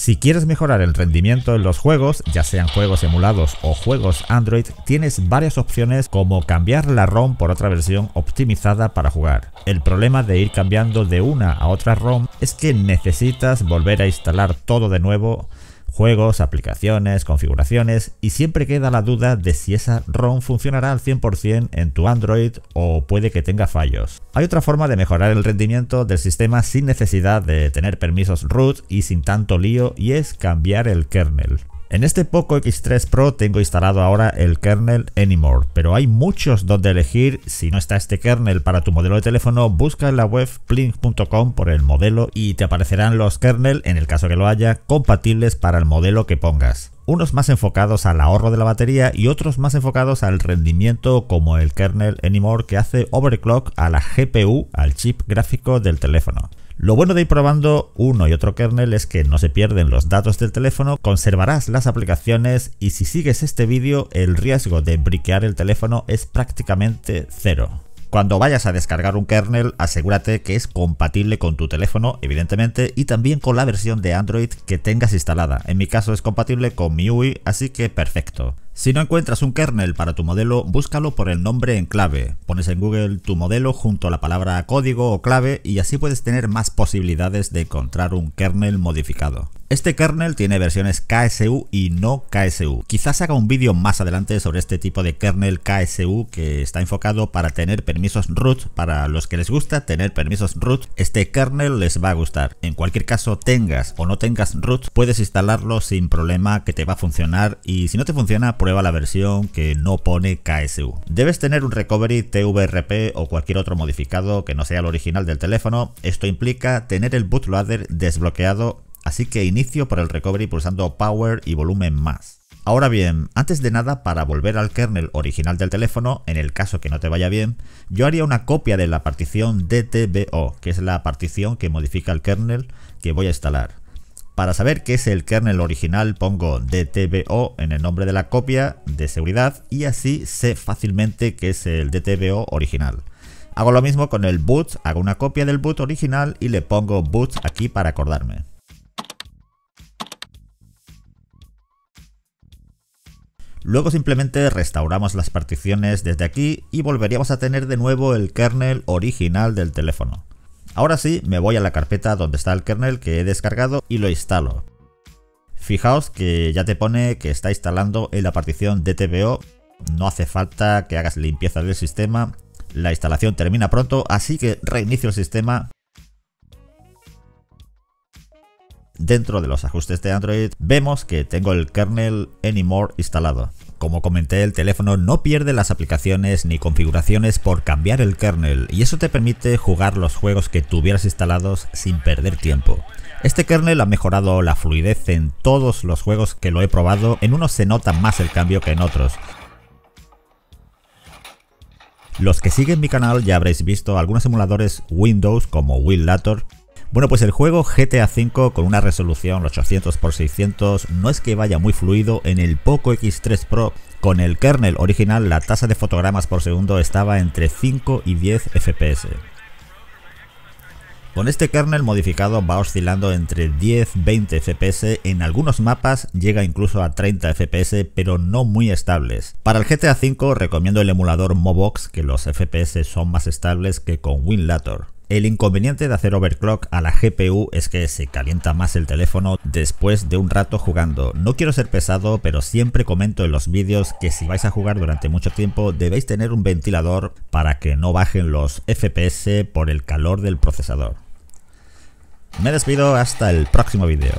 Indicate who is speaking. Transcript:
Speaker 1: Si quieres mejorar el rendimiento en los juegos, ya sean juegos emulados o juegos Android, tienes varias opciones como cambiar la ROM por otra versión optimizada para jugar. El problema de ir cambiando de una a otra ROM es que necesitas volver a instalar todo de nuevo juegos, aplicaciones, configuraciones y siempre queda la duda de si esa ROM funcionará al 100% en tu Android o puede que tenga fallos. Hay otra forma de mejorar el rendimiento del sistema sin necesidad de tener permisos root y sin tanto lío y es cambiar el kernel. En este Poco X3 Pro tengo instalado ahora el kernel Anymore, pero hay muchos donde elegir. Si no está este kernel para tu modelo de teléfono, busca en la web plink.com por el modelo y te aparecerán los kernel, en el caso que lo haya, compatibles para el modelo que pongas unos más enfocados al ahorro de la batería y otros más enfocados al rendimiento como el kernel Anymore que hace overclock a la GPU, al chip gráfico del teléfono. Lo bueno de ir probando uno y otro kernel es que no se pierden los datos del teléfono, conservarás las aplicaciones y si sigues este vídeo el riesgo de briquear el teléfono es prácticamente cero. Cuando vayas a descargar un kernel, asegúrate que es compatible con tu teléfono, evidentemente, y también con la versión de Android que tengas instalada. En mi caso es compatible con Miui, así que perfecto. Si no encuentras un kernel para tu modelo, búscalo por el nombre en clave. Pones en Google tu modelo junto a la palabra código o clave y así puedes tener más posibilidades de encontrar un kernel modificado. Este kernel tiene versiones KSU y no KSU. Quizás haga un vídeo más adelante sobre este tipo de kernel KSU que está enfocado para tener permisos root. Para los que les gusta tener permisos root, este kernel les va a gustar. En cualquier caso, tengas o no tengas root, puedes instalarlo sin problema que te va a funcionar y si no te funciona, prueba la versión que no pone KSU. Debes tener un recovery TVRP o cualquier otro modificado que no sea el original del teléfono. Esto implica tener el bootloader desbloqueado, así que inicio por el recovery pulsando Power y volumen más. Ahora bien, antes de nada, para volver al kernel original del teléfono, en el caso que no te vaya bien, yo haría una copia de la partición DTBO, que es la partición que modifica el kernel que voy a instalar. Para saber qué es el kernel original pongo DTBO en el nombre de la copia de seguridad y así sé fácilmente que es el DTBO original. Hago lo mismo con el boot, hago una copia del boot original y le pongo boot aquí para acordarme. Luego simplemente restauramos las particiones desde aquí y volveríamos a tener de nuevo el kernel original del teléfono. Ahora sí, me voy a la carpeta donde está el kernel que he descargado y lo instalo. Fijaos que ya te pone que está instalando en la partición DTBO, no hace falta que hagas limpieza del sistema, la instalación termina pronto, así que reinicio el sistema. Dentro de los ajustes de Android vemos que tengo el kernel Anymore instalado. Como comenté, el teléfono no pierde las aplicaciones ni configuraciones por cambiar el kernel y eso te permite jugar los juegos que tuvieras instalados sin perder tiempo. Este kernel ha mejorado la fluidez en todos los juegos que lo he probado, en unos se nota más el cambio que en otros, los que siguen mi canal ya habréis visto algunos emuladores Windows como Lator. Bueno, pues el juego GTA V con una resolución 800x600 no es que vaya muy fluido en el Poco X3 Pro. Con el kernel original la tasa de fotogramas por segundo estaba entre 5 y 10 FPS. Con este kernel modificado va oscilando entre 10-20 FPS, en algunos mapas llega incluso a 30 FPS, pero no muy estables. Para el GTA V recomiendo el emulador Mobox, que los FPS son más estables que con Winlator. El inconveniente de hacer overclock a la GPU es que se calienta más el teléfono después de un rato jugando. No quiero ser pesado, pero siempre comento en los vídeos que si vais a jugar durante mucho tiempo debéis tener un ventilador para que no bajen los FPS por el calor del procesador. Me despido hasta el próximo vídeo.